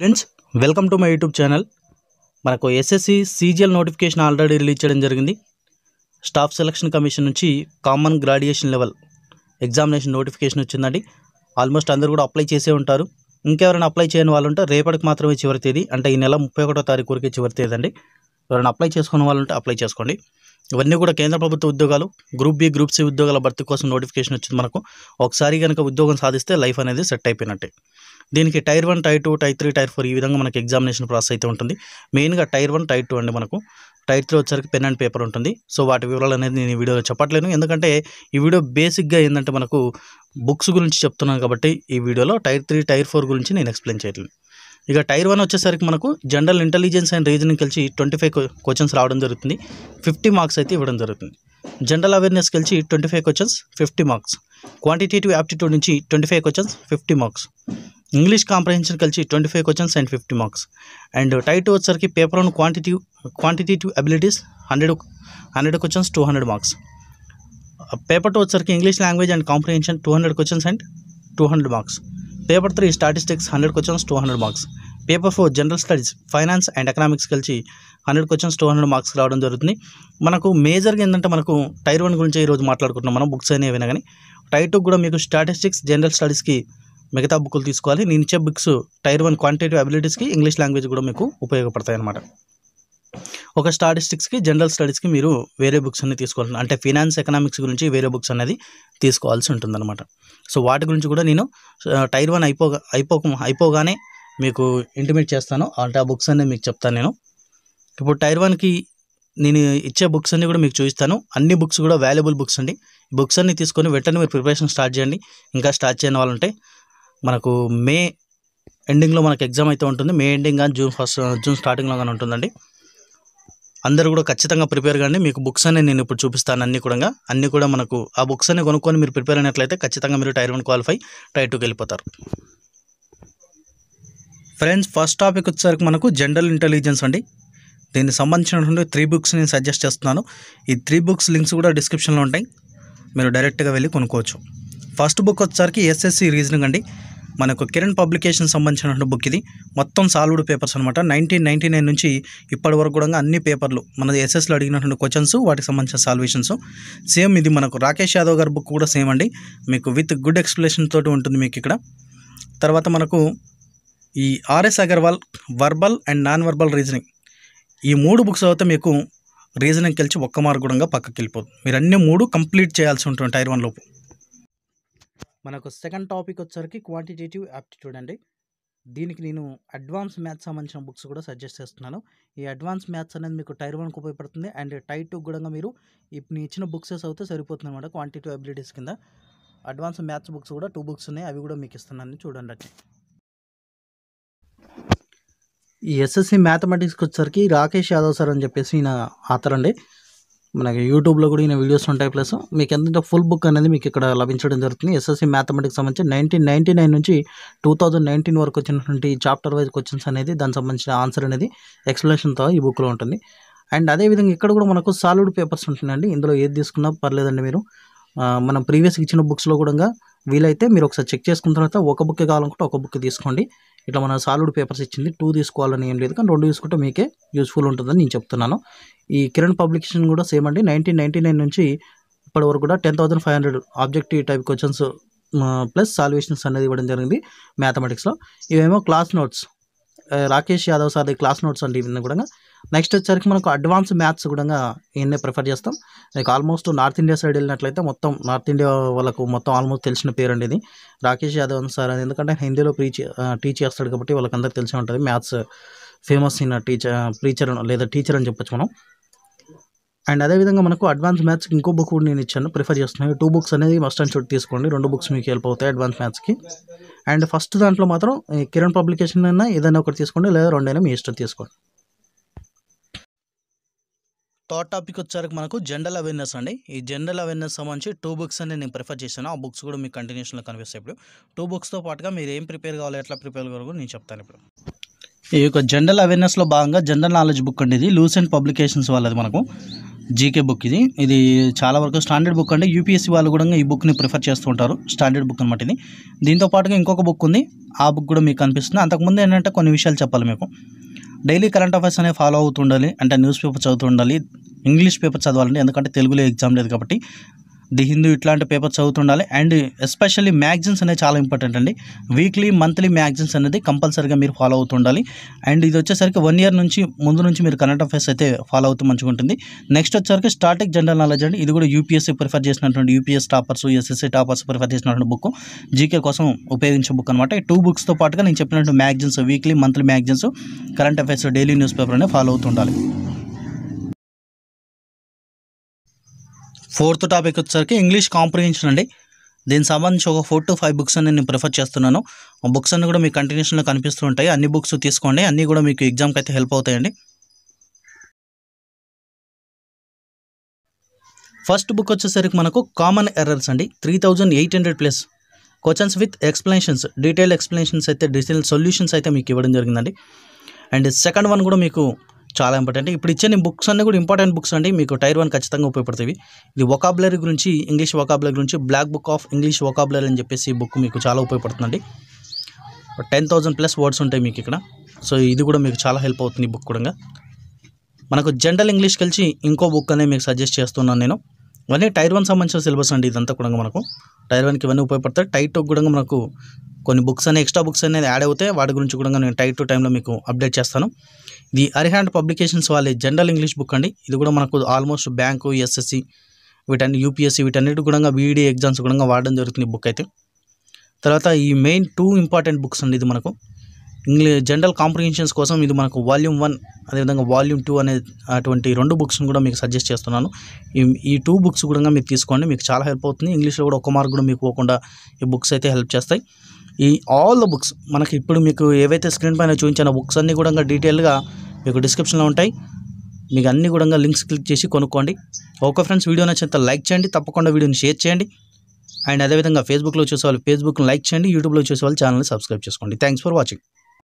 friends welcome to my YouTube channel మనకు SSC CGL notification already release చేయడం జరిగింది staff selection commission నుంచి common graduation level examination notification వచ్చిందండి almost అందరూ కూడా అప్లై చేసే ఉంటారు ఇంకెవరైనా అప్లై చేయని వాళ్ళు ఉంటే రేపటికి మాత్రమే చివరి తేదీ అంటే ఈ నెల ముప్పై ఒకటో తారీఖు వరకే చివరి తేదీ అండి ఎవరైనా అప్లై చేసుకున్న వాళ్ళు ఉంటే అప్లై చేసుకోండి ఇవన్నీ కూడా కేంద్ర ప్రభుత్వ ఉద్యోగాలు గ్రూప్ బి గ్రూప్ సి ఉద్యోగాల భర్తీ కోసం నోటిఫికేషన్ వచ్చింది మనకు ఒకసారి కనుక ఉద్యోగం సాధిస్తే లైఫ్ అనేది సెట్ అయిపోయినట్టే దీనికి tier one tier two tier three tier four ఈ విధంగా మనకి ఎగ్జామినేషన్ ప్రాసెస్ అయితే ఉంటుంది మెయిన్గా టైర్ వన్ టైర్ టూ అండి మనకు టైర్ త్రీ వచ్చేసరికి పెన్ అండ్ పేపర్ ఉంటుంది సో వాటి వివరాలు అనేది నేను ఈ వీడియోలో చెప్పట్లేను ఎందుకంటే ఈ వీడియో బేసిక్గా ఏంటంటే మనకు బుక్స్ గురించి చెప్తున్నాను కాబట్టి ఈ వీడియోలో టైర్ త్రీ టైర్ ఫోర్ గురించి నేను ఎక్స్ప్లెయిన్ చేయట్లేదు ఇక టైర్ వన్ వచ్చేసరికి మనకు జనరల్ ఇంటెలిజెన్స్ అండ్ రీజనింగ్ కలిసి ట్వంటీ ఫైవ్ క్వశ్చన్స్ రావడం జరుగుతుంది ఫిఫ్టీ మార్క్స్ అయితే ఇవ్వడం జరుగుతుంది జనరల్ అవేర్నెస్ కలిసి twenty five questions fifty marks quantitative aptitude నుంచి twenty five questions fifty marks English comprehension కలిసి twenty five questions and fifty marks and టైట్ వచ్చేసరికి paper on quantity quantitative abilities hundred hundred questions two hundred marks paper two వచ్చేసరికి English language and comprehension two hundred questions and two hundred marks paper three statistics hundred questions two hundred marks paper four general studies finance and economics కలిసి hundred questions two hundred marks రావడం జరుగుతుంది మనకు మేజర్గా ఏంటంటే మనకు tier one గురించి ఈరోజు మాట్లాడుకుంటున్నాం మనం బుక్స్ అనేవి కానీ టైర్ టూ కూడా మీకు స్టాటిస్టిక్స్ జనరల్ స్టడీస్కి మిగతా బుక్కులు తీసుకోవాలి నేను ఇచ్చే బుక్స్ టైర్ వన్ క్వాంటిటేటివ్ అబిలిటీస్కి ఇంగ్లీష్ లాంగ్వేజ్ కూడా మీకు ఉపయోగపడతాయి అనమాట ఒక స్టాటిస్టిక్స్కి జనరల్ స్టడీస్కి మీరు వేరే బుక్స్ అన్ని తీసుకోవాలి అంటే ఫినాన్స్ ఎకనామిక్స్ గురించి వేరే బుక్స్ అనేది తీసుకోవాల్సి ఉంటుందన్నమాట సో వాటి గురించి కూడా నేను టైర్ వన్ అయిపోగా అయిపోక అయిపోగానే మీకు ఇంటిమేట్ చేస్తాను అంటే ఆ బుక్స్ అన్నీ మీకు చెప్తాను నేను ఇప్పుడు టైర్ వన్కి నేను ఇచ్చే బుక్స్ అన్నీ కూడా మీకు చూపిస్తాను అన్ని బుక్స్ కూడా వాల్యుబుల్ బుక్స్ అండి బుక్స్ అన్ని తీసుకొని వెంటనే మీరు ప్రిపరేషన్ స్టార్ట్ చేయండి ఇంకా స్టార్ట్ చేయని వాళ్ళు ఉంటే మనకు మే ఎండింగ్లో మనకు ఎగ్జామ్ అయితే ఉంటుంది మే ఎండింగ్ కానీ జూన్ ఫస్ట్ జూన్ స్టార్టింగ్లో కానీ ఉంటుందండి అందరూ కూడా ఖచ్చితంగా ప్రిపేర్ కానీ మీకు బుక్స్ అనే నేను ఇప్పుడు చూపిస్తాను అన్నీ కూడా అన్నీ కూడా మనకు ఆ బుక్స్ అనే కొనుక్కొని మీరు ప్రిపేర్ అయినట్లయితే ఖచ్చితంగా మీరు టైర్ వన్ క్వాలిఫై టైర్ టూకి వెళ్ళిపోతారు ఫ్రెండ్స్ ఫస్ట్ టాపిక్ వచ్చేసరికి మనకు జనరల్ ఇంటెలిజెన్స్ అండి దీనికి సంబంధించినటువంటి త్రీ బుక్స్ నేను సజెస్ట్ చేస్తున్నాను ఈ త్రీ బుక్స్ లింక్స్ కూడా డిస్క్రిప్షన్లో ఉంటాయి మీరు డైరెక్ట్గా వెళ్ళి కొనుక్కోవచ్చు ఫస్ట్ బుక్ వచ్చేసరికి ఎస్ఎస్సి రీజనింగ్ అండి మనకు కిరణ్ పబ్లికేషన్ సంబంధించిన బుక్ ఇది మొత్తం సాల్వ్డ్ పేపర్స్ అనమాట నైన్టీన్ నైన్టీ నైన్ నుంచి ఇప్పటి వరకు కూడా అన్ని పేపర్లు మన ఎస్ఎస్లో అడిగినటువంటి క్వశ్చన్స్ వాటికి సంబంధించిన సాల్వేషన్స్ సేమ్ ఇది మనకు రాకేష్ యాదవ్ గారి బుక్ కూడా సేమ్ అండి మీకు విత్ గుడ్ ఎక్స్ప్లెనేషన్ తోటి ఉంటుంది మీకు ఇక్కడ తర్వాత మనకు ఈ RS Agarwal verbal and non verbal reasoning ఈ మూడు బుక్స్ అయితే మీకు రీజనింగ్ కలిసి ఒక్క మార్గుడంగా పక్కకి వెళ్ళిపోదు మీరు అన్ని మూడు కంప్లీట్ చేయాల్సి ఉంటుంది టైర్ వన్ లోపు మనకు సెకండ్ టాపిక్ వచ్చరికి క్వాంటిటేటివ్ యాప్టిట్యూడ్ అండి దీనికి నేను అడ్వాన్స్ మ్యాథ్స్ సంబంధించిన బుక్స్ కూడా సజెస్ట్ చేస్తున్నాను ఈ అడ్వాన్స్ మ్యాథ్స్ అనేది మీకు టైర్ వన్కి ఉపయోగపడుతుంది అండ్ టైర్ టూ కూడా మీరు ఇప్పుడు ఇచ్చిన బుక్సెస్ అయితే సరిపోతుంది అనమాట క్వాంటిటీ అబిలిటీస్ కింద అడ్వాన్స్ మ్యాథ్స్ బుక్స్ కూడా టూ బుక్స్ ఉన్నాయి అవి కూడా మీకు ఇస్తున్నాను చూడండి ఈ ఎస్ఎస్సి మ్యాథమెటిక్స్కి వచ్చేసరికి రాకేష్ యాదవ్ సార్ అని చెప్పేసి ఈయన ఆతరండి మనకి యూట్యూబ్లో కూడా ఈయన వీడియోస్ ఉంటాయి ప్లస్ మీకు ఎంత ఫుల్ బుక్ అనేది మీకు ఇక్కడ లభించడం జరుగుతుంది ఎస్ఎస్సి మ్యాథమెటిక్స్ సంబంధించి నైన్టీన్ నైన్ నుంచి టూ నైన్టీన్ వరకు వచ్చినటువంటి చాప్టర్ వైజ్ క్వశ్చన్స్ అనేది దానికి సంబంధించిన ఆన్సర్ అనేది ఎక్స్ప్లెనేషన్తో ఈ బుక్లో ఉంటుంది అండ్ అదేవిధంగా ఇక్కడ కూడా మనకు సాలిడ్ పేపర్స్ ఉంటుందండి ఇందులో ఏది తీసుకున్నా పర్లేదండి మీరు మనం ప్రీవియస్ ఇచ్చిన బుక్స్లో కూడా వీలైతే మీరు ఒకసారి చెక్ చేసుకున్న తర్వాత ఒక బుక్ కావాలనుకుంటే ఒక బుక్ తీసుకోండి ఇట్లా మన సాలిడ్ పేపర్స్ ఇచ్చింది టూ తీసుకోవాలని ఏం లేదు కానీ రెండు తీసుకుంటే మీకే యూస్ఫుల్ ఉంటుందని నేను చెప్తున్నాను ఈ కిరణ్ పబ్లికేషన్ కూడా సేమ్ అండి నైన్టీన్ నైన్టీ నైన్ నుంచి ఇప్పటి వరకు కూడా ten thousand five hundred objective type questions plus solutions అనేది ఇవ్వడం జరిగింది మ్యాథమెటిక్స్లో ఇవేమో class notes Rakesh Yadav sir class notes అంటే ఇవన్నీ కూడా నెక్స్ట్ వచ్చేసరికి మనకు అడ్వాన్స్ మ్యాథ్స్ కూడా ఈయన్నే ప్రిఫర్ చేస్తాం like almost north India side వెళ్ళినట్లయితే మొత్తం నార్త్ ఇండియా వాళ్ళకు మొత్తం ఆల్మోస్ట్ తెలిసిన పేరు అండి ఇది రాకేష్ యాదవ్ సార్ అని ఎందుకంటే హిందీలో ప్రీచ్ టీచ్ చేస్తాడు కాబట్టి అందరికి తెలిసి ఉంటుంది మ్యాథ్స్ ఫేమస్ అయిన టీచర్ ప్రీచర్ లేదా టీచర్ అని చెప్పొచ్చు మనం అండ్ అదేవిధంగా మనకు అడ్వాన్స్ మ్యాథ్స్కి ఇంకో బుక్ కూడా నేను ఇచ్చాను ప్రిఫర్ చేస్తున్నాను టూ బుక్స్ అనేది మస్ట్ అండ్ షూట్ తీసుకోండి రెండు బుక్స్ మీకు హెల్ప్ అవుతాయి అడ్వాన్స్ మ్యాథ్స్కి అండ్ ఫస్ట్ దాంట్లో మాత్రం కిరణ్ పబ్లికేషన్ అయినా ఏదైనా ఒకటి తీసుకోండి లేదా రెండైనా మీ ఇష్టం తీసుకోండి థర్డ్ టాపిక్ వచ్చేసరికి మనకు జనరల్ అవేర్నెస్ అండి ఈ జనరల్ అవేర్నెస్ సంబంధించి టూ బుక్స్ అనేది నేను ప్రిఫర్ చేశాను ఆ బుక్స్ కూడా మీకు కంటిన్యూషన్లో కనిపిస్తాయి ఇప్పుడు టూ బుక్స్తో పాటుగా మీరు ఏం ప్రిపేర్ కావాలి ఎట్లా ప్రిపేర్ కావాలో నేను చెప్తాను ఇప్పుడు ఈ యొక్క జనరల్ అవేర్నెస్లో భాగంగా జనరల్ నాలెడ్జ్ బుక్ అండి ఇది లూసెంట్ పబ్లికేషన్స్ వాళ్ళది మనకు జీకే బుక్ ఇది ఇది చాలా వరకు స్టాండర్డ్ బుక్ అంటే యూపీఎస్సీ వాళ్ళు కూడా ఈ బుక్ని ప్రిఫర్ చేస్తూ ఉంటారు స్టాండర్డ్ బుక్ అనమాట ఇది దీంతో పాటుగా ఇంకొక బుక్ ఉంది ఆ బుక్ కూడా మీకు కనిపిస్తుంది అంతకుముందు ఏంటంటే కొన్ని విషయాలు చెప్పాలి మీకు డైలీ కరెంట్ అఫైర్స్ అనేవి ఫాలో అవుతుండాలి అంటే న్యూస్ పేపర్ చదువుతుండాలి ఇంగ్లీష్ పేపర్ చదవాలండి ఎందుకంటే తెలుగులో ఎగ్జామ్ లేదు కాబట్టి ది హిందూ ఇట్లాంటి పేపర్ చదువుతుండాలి అండ్ ఎస్పెషల్లీ మ్యాగజైన్స్ అనేది చాలా ఇంపార్టెంట్ అండి వీక్లీ మంత్లీ మ్యాగజైన్స్ అనేది కంపల్సరీగా మీరు ఫాలో అవుతుండాలి అండ్ ఇది వచ్చేసరికి వన్ ఇయర్ నుంచి ముందు నుంచి మీరు కరెంట్ అఫైర్స్ అయితే ఫాలో అవుతూ మంచిగా ఉంటుంది నెక్స్ట్ వచ్చేసరికి స్టాటిక్ జనరల్ నాలెడ్జ్ అండి ఇది కూడా యూపీఎస్సీ ప్రిఫర్ చేసినటువంటి UPS toppers SSC toppers prefer చేసినటువంటి బుక్ జీకే కోసం ఉపయోగించే బుక్ అనమాట ఈ టూ బుక్స్తో పాటుగా నేను చెప్పినట్టు magazines weekly monthly magazines current affairs daily news paper అనేది ఫాలో అవుతుండాలి ఫోర్త్ టాపిక్ వచ్చేసరికి ఇంగ్లీష్ కాంప్రిహెన్షన్ అండి దీనికి సంబంధించి ఒక ఫోర్ టు ఫైవ్ బుక్స్ అని నేను ప్రిఫర్ చేస్తున్నాను ఆ బుక్స్ అన్ని కూడా మీకు కంటిన్యూషన్లో కనిపిస్తూ ఉంటాయి అన్ని బుక్స్ తీసుకోండి అన్నీ కూడా మీకు ఎగ్జామ్కి అయితే హెల్ప్ అవుతాయండి ఫస్ట్ బుక్ వచ్చేసరికి మనకు కామన్ ఎర్రర్స్ అండి three thousand eight hundred plus questions with explanations detail explanations అయితే డిజిటల్ సొల్యూషన్స్ అయితే మీకు ఇవ్వడం జరిగిందండి అండ్ సెకండ్ వన్ కూడా మీకు చాలా ఇంపార్టెంట్ ఇప్పుడు ఇచ్చే నేను బుక్స్ అన్నీ కూడా ఇంపార్టెంట్ బుక్స్ అండి మీకు టైర్ వన్ ఖచ్చితంగా ఉపయోగపడుతుంది ఇది ఒకాబులరీ గురించి ఇంగ్లీష్ ఒకాబులరీ గురించి black book of English vocabulary అని చెప్పేసి బుక్ మీకు చాలా ఉపయోగపడుతుందండి టెన్ థౌజండ్ ప్లస్ వర్డ్స్ ఉంటాయి మీకు ఇక్కడ సో ఇది కూడా మీకు చాలా హెల్ప్ అవుతుంది ఈ బుక్ కూడా మనకు జనరల్ ఇంగ్లీష్ కలిసి ఇంకో బుక్ అనేది మీకు సజెస్ట్ చేస్తున్నాను నేను ఇవన్నీ టైర్ వన్ సంబంధించిన సిలబస్ అండి ఇదంతా కూడా మనకు టైర్ వన్కి ఇవన్నీ ఉపయోగపడతాయి టైట్ కూడా మనకు కొన్ని బుక్స్ అనేవి ఎక్స్ట్రా బుక్స్ అనేది యాడ్ అవుతాయి వాటి గురించి కూడా నేను టైట్ టు టైంలో మీకు అప్డేట్ చేస్తాను ఇది అరిహాండ్ పబ్లికేషన్స్ వాళ్ళే జనరల్ ఇంగ్లీష్ బుక్ అండి ఇది కూడా మనకు ఆల్మోస్ట్ బ్యాంకు ఎస్ఎస్సి వీటన్ని యూపీఎస్సి వీటన్నిటి కూడా వీడియో ఎగ్జామ్స్ కూడా వాడడం జరుగుతుంది బుక్ అయితే తర్వాత ఈ మెయిన్ టూ ఇంపార్టెంట్ బుక్స్ అండి ఇది మనకు ఇంగ్లీష్ జనరల్ కాంప్రిహెన్షన్స్ కోసం ఇది మనకు వాల్యూమ్ వన్ అదేవిధంగా వాల్యూమ్ టూ అనే అటువంటి రెండు బుక్స్ని కూడా మీకు సజెస్ట్ చేస్తున్నాను ఈ ఈ టూ బుక్స్ కూడా మీరు తీసుకోండి మీకు చాలా హెల్ప్ అవుతుంది ఇంగ్లీష్లో కూడా ఒక మార్క్ కూడా మీకు పోకుండా ఈ బుక్స్ అయితే హెల్ప్ చేస్తాయి ఈ ఆల్ ద బుక్స్ మనకి ఇప్పుడు మీకు ఏవైతే స్క్రీన్ పైన చూపించిన బుక్స్ అన్నీ కూడా డీటెయిల్గా మీకు డిస్క్రిప్షన్లో ఉంటాయి మీకు అన్ని కూడా లింక్స్ క్లిక్ చేసి కొనుక్కోండి ఓకే ఫ్రెండ్స్ వీడియో నచ్చినంత లైక్ చేయండి తప్పకుండా వీడియోని షేర్ చేయండి అండ్ అదేవిధంగా ఫేస్బుక్లో చూసేవాళ్ళు ఫేస్బుక్ని లైక్ చేయండి యూట్యూబ్లో చూసేవాళ్ళు ఛానల్ని సబ్స్క్రైబ్ చేసుకోండి థ్యాంక్స్ ఫర్ వాచింగ్